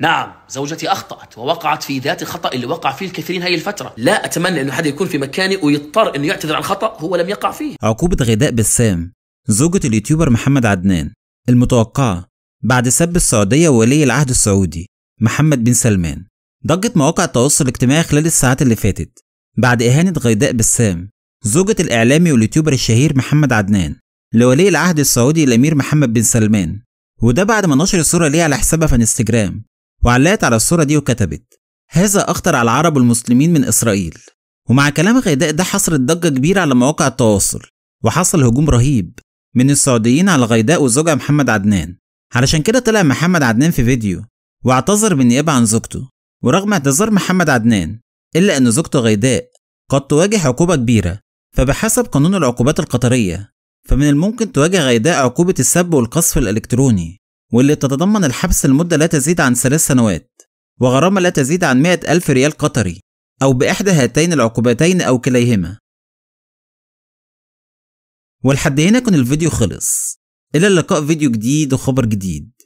نعم زوجتي اخطات ووقعت في ذات الخطا اللي وقع فيه الكثيرين هاي الفتره لا اتمنى انه حدا يكون في مكاني ويضطر انه يعتذر عن خطا هو لم يقع فيه عقوبه غداء بسام زوجة اليوتيوبر محمد عدنان المتوقعة بعد سب السعودية وولي العهد السعودي محمد بن سلمان ضجت مواقع التواصل الاجتماعي خلال الساعات اللي فاتت بعد إهانة غيداء بسام زوجة الإعلامي واليوتيوبر الشهير محمد عدنان لولي العهد السعودي الأمير محمد بن سلمان وده بعد ما نشر صورة ليه على حسابها في انستجرام وعلقت على الصورة دي وكتبت هذا أخطر على العرب والمسلمين من إسرائيل ومع كلام غيداء ده حصلت ضجة كبيرة على مواقع التواصل وحصل هجوم رهيب من السعوديين على غيداء وزوجها محمد عدنان علشان كده طلع محمد عدنان في فيديو واعتذر بالنيابة عن زوجته ورغم اعتذار محمد عدنان إلا أن زوجته غيداء قد تواجه عقوبة كبيرة فبحسب قانون العقوبات القطرية فمن الممكن تواجه غيداء عقوبة السب والقصف الإلكتروني واللي تتضمن الحبس لمدة لا تزيد عن ثلاث سنوات وغرامة لا تزيد عن مائة ألف ريال قطري أو بإحدى هاتين العقوبتين أو كليهما ولحد هنا كان الفيديو خلص إلى اللقاء فيديو جديد وخبر جديد